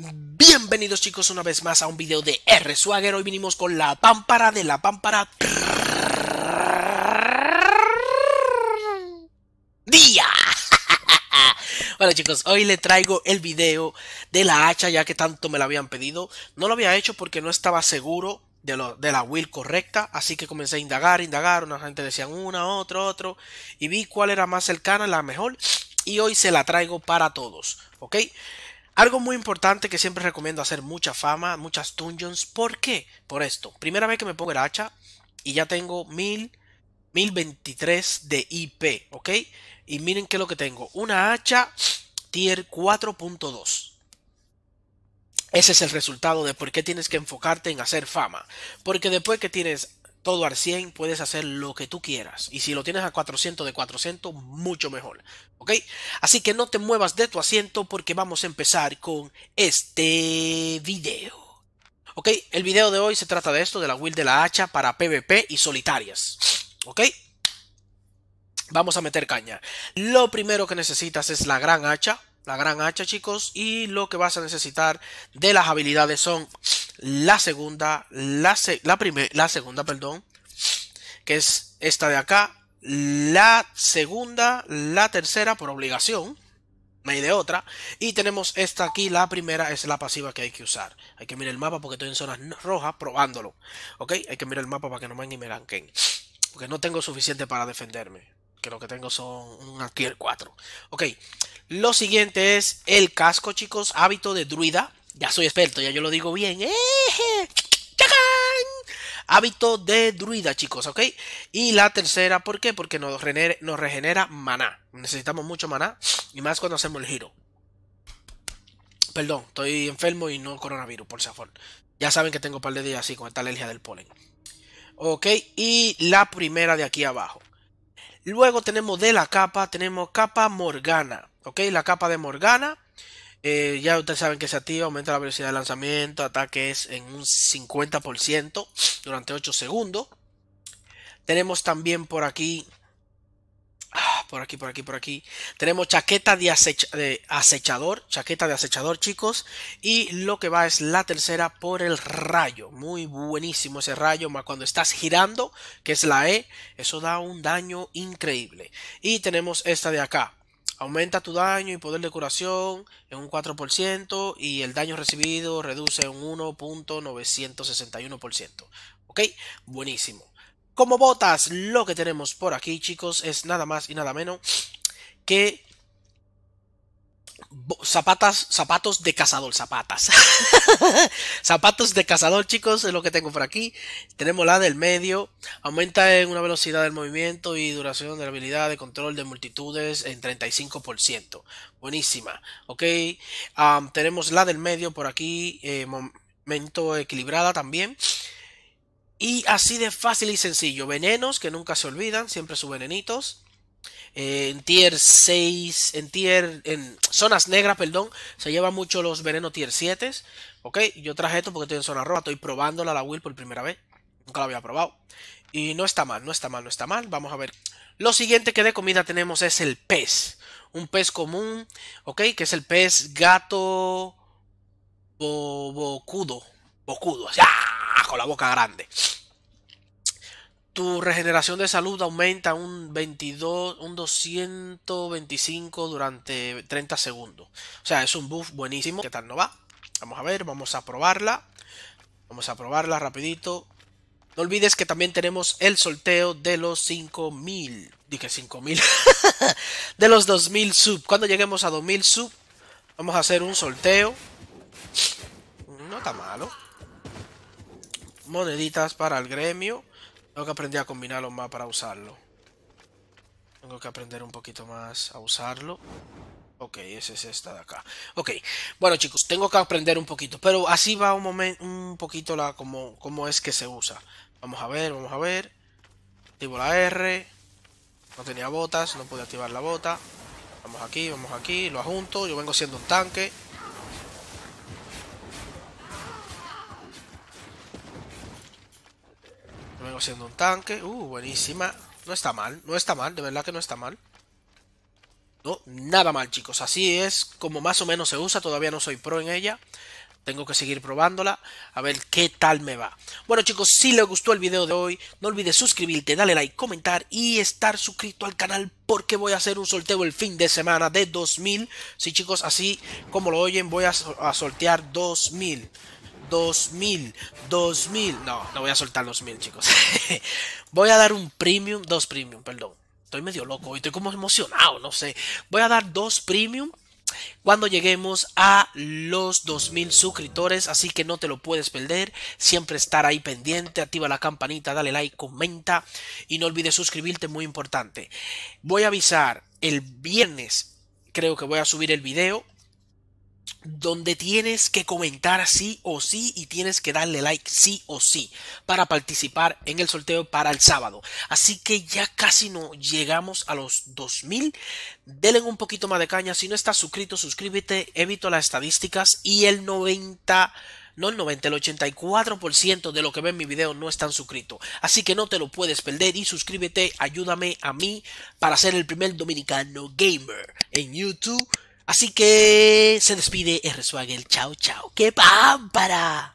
Bienvenidos chicos una vez más a un video de R Swagger. Hoy vinimos con la pámpara de la pámpara día. Bueno chicos, hoy le traigo el video de la hacha ya que tanto me la habían pedido. No lo había hecho porque no estaba seguro de, la will correcta, así que comencé a indagar, indagar, una gente decían una, otro, otro, y vi cuál era más cercana, la mejor, y hoy se la traigo para todos, ¿ok? Algo muy importante que siempre recomiendo hacer mucha fama, muchas dungeons. ¿Por qué? Por esto. Primera vez que me pongo el hacha y ya tengo 1023 de IP, ¿ok? Y miren qué es lo que tengo. Una hacha tier 4.2. Ese es el resultado de por qué tienes que enfocarte en hacer fama. Porque después que tienes todo al 100, puedes hacer lo que tú quieras. Y si lo tienes a 400 de 400, mucho mejor. ¿Ok? Así que no te muevas de tu asiento porque vamos a empezar con este video. ¿Ok? El video de hoy se trata de esto, de la will de la hacha para PvP y solitarias. ¿Ok? Vamos a meter caña. Lo primero que necesitas es la gran hacha. La gran hacha, chicos. Y lo que vas a necesitar de las habilidades son la segunda, la, la, la segunda, perdón, que es esta de acá, la segunda, la tercera por obligación, no hay de otra, y tenemos esta aquí, la primera es la pasiva que hay que usar. Hay que mirar el mapa porque estoy en zonas rojas probándolo, ¿ok? Hay que mirar el mapa para que no me y porque no tengo suficiente para defenderme, que lo que tengo son un el 4. Ok, lo siguiente es el casco, chicos, hábito de druida. Ya soy experto, ya yo lo digo bien. Hábito de druida, chicos, ¿ok? Y la tercera, ¿por qué? Porque nos, regenera, maná. Necesitamos mucho maná y más cuando hacemos el giro. Perdón, estoy enfermo y no coronavirus, por favor. Ya saben que tengo un par de días así con esta alergia del polen. Ok, y la primera de aquí abajo. Luego tenemos de la capa, tenemos capa Morgana. Ok, la capa de Morgana eh, ya ustedes saben que se activa, aumenta la velocidad de lanzamiento, ataques en un 50% durante 8 segundos. Tenemos también por aquí, ah, por aquí, por aquí, por aquí. Tenemos chaqueta de, de, acechador, chaqueta de acechador, chicos. Y lo que va es la tercera por el rayo. Muy buenísimo ese rayo, más cuando estás girando, que es la E, eso da un daño increíble. Y tenemos esta de acá, aumenta tu daño y poder de curación en un 4% y el daño recibido reduce en un 1.961%. ¿Ok? Buenísimo. Como botas, lo que tenemos por aquí, chicos, es nada más y nada menos que zapatos de cazador, zapatas. zapatos de cazador, chicos, es lo que tengo por aquí. Tenemos la del medio. Aumenta en una velocidad del movimiento y duración de la habilidad de control de multitudes en 35%. Buenísima. Ok. tenemos la del medio por aquí. Eh, momento equilibrada también. Y así de fácil y sencillo. Venenos que nunca se olvidan. Siempre sus venenitos en tier 6, en tier, en zonas negras, perdón, se lleva mucho los veneno tier 7. Ok, yo traje esto porque estoy en zona roja, estoy probándola la Will por primera vez. Nunca la había probado. Y no está mal, no está mal, no está mal. Vamos a ver. Lo siguiente que de comida tenemos es el pez. Un pez común, ok, que es el pez gato bocudo. Bocudo, ¡ah! con la boca grande tu regeneración de salud aumenta un 22, un 225 durante 30 segundos. O sea, es un buff buenísimo. ¿Qué tal no va? Vamos a ver, vamos a probarla. Vamos a probarla rapidito. No olvides que también tenemos el sorteo de los 5000. Dije 5000. de los 2000 sub. Cuando lleguemos a 2000 sub, vamos a hacer un sorteo. No está malo. Moneditas para el gremio. Tengo que aprender a combinarlo más para usarlo. Tengo que aprender un poquito más a usarlo. Ok, ese es esta de acá. Ok, bueno chicos, tengo que aprender un poquito, pero así va un momento, un poquito la como, como es que se usa. Vamos a ver, vamos a ver. Activo la R. No tenía botas, no pude activar la bota. Vamos aquí, vamos aquí, lo adjunto yo vengo siendo un tanque. haciendo un tanque. Uh, buenísima. No está mal, no está mal, de verdad que no está mal. No, nada mal, chicos. Así es como más o menos se usa. Todavía no soy pro en ella. Tengo que seguir probándola a ver qué tal me va. Bueno chicos, si les gustó el video de hoy, no olvides suscribirte, darle like, comentar y estar suscrito al canal porque voy a hacer un sorteo el fin de semana de 2000. si chicos, así como lo oyen, voy a, a sortear 2000. 2000, 2000. No, no voy a soltar los mil chicos. voy a dar un premium, dos premium, perdón. Estoy medio loco y estoy como emocionado, no sé. Voy a dar dos premium cuando lleguemos a los 2000 suscriptores, así que no te lo puedes perder. Siempre estar ahí pendiente, activa la campanita, dale like, comenta y no olvides suscribirte, muy importante. Voy a avisar el viernes, creo que voy a subir el video donde tienes que comentar sí o sí y tienes que darle like sí o sí para participar en el sorteo para el sábado. Así que ya casi no llegamos a los 2000. Denle un poquito más de caña. Si no estás suscrito, suscríbete. Evito las estadísticas y el 90 no el 90, el 84% de lo que ven mi video no están suscritos. Así que no te lo puedes perder y suscríbete, ayúdame a mí para ser el primer dominicano gamer en YouTube Así que se despide R. el Chao, chao. ¡Qué pámpara!